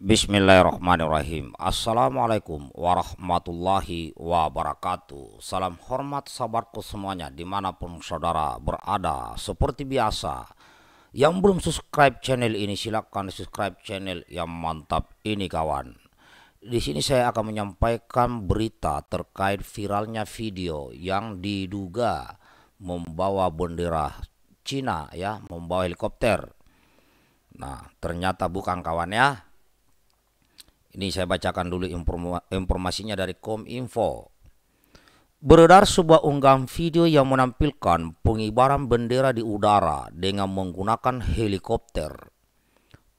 Bismillahirrahmanirrahim Assalamualaikum warahmatullahi wabarakatuh Salam hormat sahabatku semuanya dimanapun saudara berada Seperti biasa Yang belum subscribe channel ini silahkan subscribe channel yang mantap ini kawan Di sini saya akan menyampaikan berita terkait viralnya video yang diduga membawa bendera Cina ya membawa helikopter Nah ternyata bukan kawan ya ini saya bacakan dulu informasinya dari Kominfo. Beredar sebuah unggahan video yang menampilkan pengibaran bendera di udara dengan menggunakan helikopter.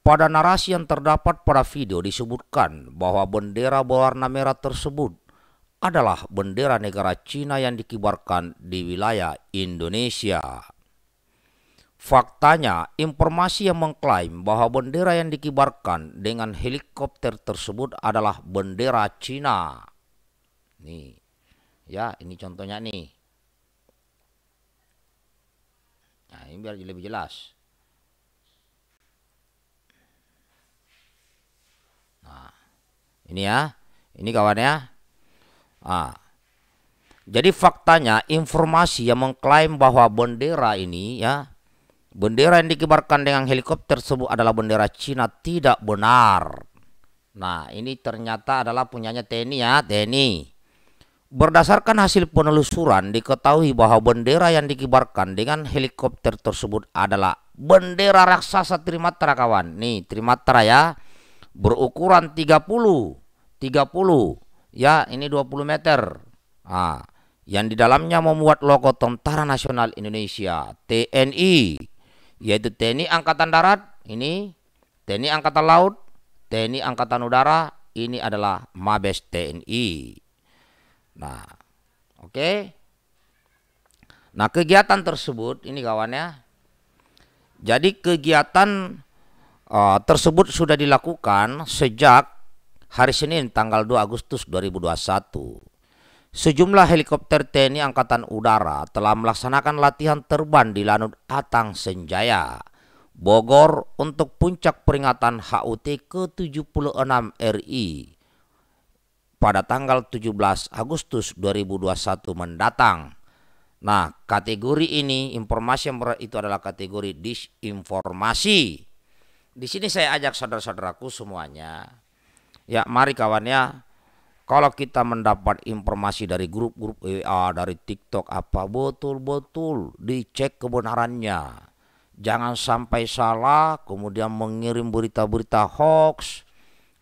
Pada narasi yang terdapat pada video disebutkan bahwa bendera berwarna merah tersebut adalah bendera negara Cina yang dikibarkan di wilayah Indonesia. Faktanya, informasi yang mengklaim bahwa bendera yang dikibarkan dengan helikopter tersebut adalah bendera Cina. Nih, ya ini contohnya nih. Nah, ini biar lebih jelas. Nah, ini ya, ini kawan ya. Ah, jadi faktanya informasi yang mengklaim bahwa bendera ini ya Bendera yang dikibarkan dengan helikopter tersebut adalah bendera Cina tidak benar. Nah, ini ternyata adalah punyanya TNI ya, TNI. Berdasarkan hasil penelusuran diketahui bahwa bendera yang dikibarkan dengan helikopter tersebut adalah bendera raksasa Trimatra kawan. Nih, Trimatra ya. Berukuran 30 30 ya, ini 20 meter. Ah, yang di dalamnya memuat logo Tentara Nasional Indonesia, TNI yaitu TNI Angkatan Darat ini, TNI Angkatan Laut, TNI Angkatan Udara, ini adalah Mabes TNI. Nah, oke. Okay. Nah, kegiatan tersebut ini kawannya. Jadi kegiatan uh, tersebut sudah dilakukan sejak hari Senin tanggal 2 Agustus 2021. Sejumlah helikopter TNI Angkatan Udara telah melaksanakan latihan terbang di Lanut Atang Senjaya, Bogor untuk puncak peringatan HUT ke-76 RI pada tanggal 17 Agustus 2021 mendatang. Nah, kategori ini informasi yang berat itu adalah kategori disinformasi. Di sini saya ajak saudara-saudaraku semuanya. Ya, mari kawannya kalau kita mendapat informasi dari grup-grup WA, dari TikTok apa, betul-betul dicek kebenarannya. Jangan sampai salah, kemudian mengirim berita-berita hoax,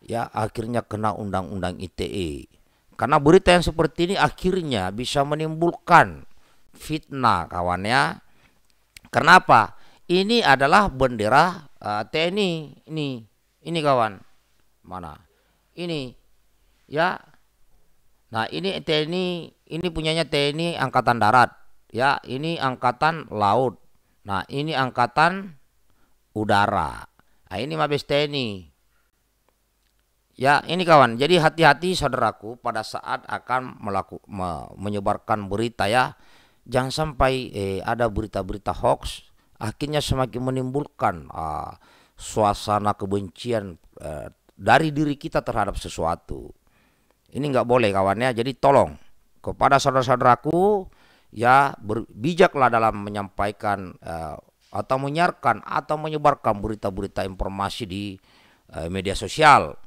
ya akhirnya kena undang-undang ITE. Karena berita yang seperti ini akhirnya bisa menimbulkan fitnah kawan ya. Kenapa? Ini adalah bendera uh, eh, TNI ini, ini kawan. Mana? Ini ya Nah, ini TNI ini punyanya TNI Angkatan Darat. Ya, ini Angkatan Laut. Nah, ini Angkatan Udara. Nah, ini Mabes TNI. Ya, ini kawan. Jadi hati-hati saudaraku pada saat akan melaku, me, menyebarkan berita ya. Jangan sampai eh, ada berita-berita hoax akhirnya semakin menimbulkan uh, suasana kebencian uh, dari diri kita terhadap sesuatu. Ini nggak boleh kawannya. Jadi tolong kepada saudara-saudaraku ya berbijaklah dalam menyampaikan uh, atau menyiarkan atau menyebarkan berita-berita informasi di uh, media sosial.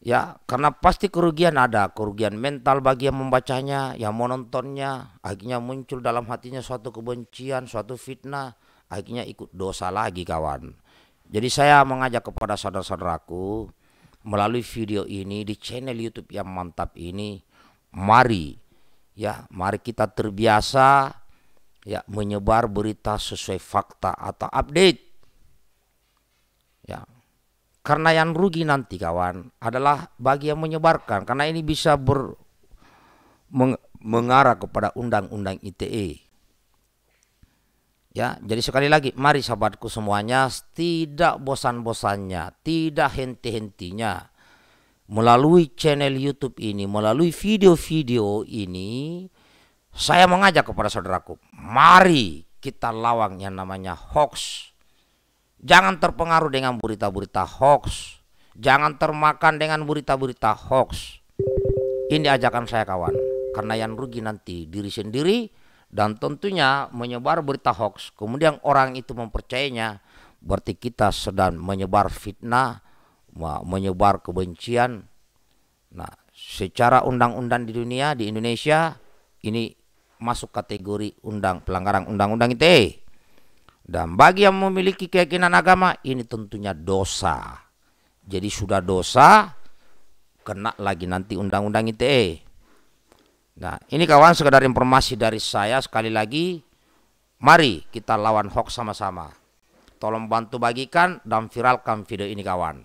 Ya, karena pasti kerugian ada, kerugian mental bagi yang membacanya, yang menontonnya, akhirnya muncul dalam hatinya suatu kebencian, suatu fitnah, akhirnya ikut dosa lagi kawan. Jadi saya mengajak kepada saudara-saudaraku melalui video ini di channel YouTube yang mantap ini mari ya mari kita terbiasa ya menyebar berita sesuai fakta atau update ya karena yang rugi nanti kawan adalah bagi yang menyebarkan karena ini bisa ber meng, mengarah kepada undang-undang ITE Ya, jadi sekali lagi, mari sahabatku semuanya, tidak bosan-bosannya, tidak henti-hentinya, melalui channel YouTube ini, melalui video-video ini, saya mengajak kepada saudaraku, mari kita lawang yang namanya hoax. Jangan terpengaruh dengan berita-berita hoax, jangan termakan dengan berita-berita hoax. Ini ajakan saya kawan, karena yang rugi nanti diri sendiri, dan tentunya menyebar berita hoax kemudian orang itu mempercayainya berarti kita sedang menyebar fitnah menyebar kebencian nah secara undang-undang di dunia di Indonesia ini masuk kategori undang pelanggaran undang-undang ITE dan bagi yang memiliki keyakinan agama ini tentunya dosa jadi sudah dosa kena lagi nanti undang-undang ITE Nah, ini kawan sekedar informasi dari saya sekali lagi. Mari kita lawan hoax sama-sama. Tolong bantu bagikan dan viralkan video ini kawan.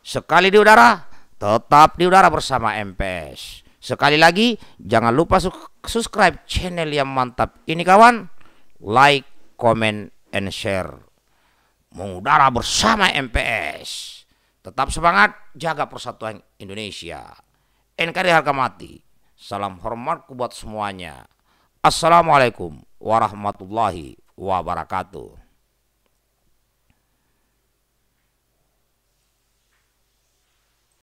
Sekali di udara, tetap di udara bersama MPS. Sekali lagi, jangan lupa subscribe channel yang mantap ini kawan. Like, comment, and share. Mengudara bersama MPS. Tetap semangat, jaga persatuan Indonesia. NKRI harga mati. Salam hormat buat semuanya. Assalamualaikum warahmatullahi wabarakatuh.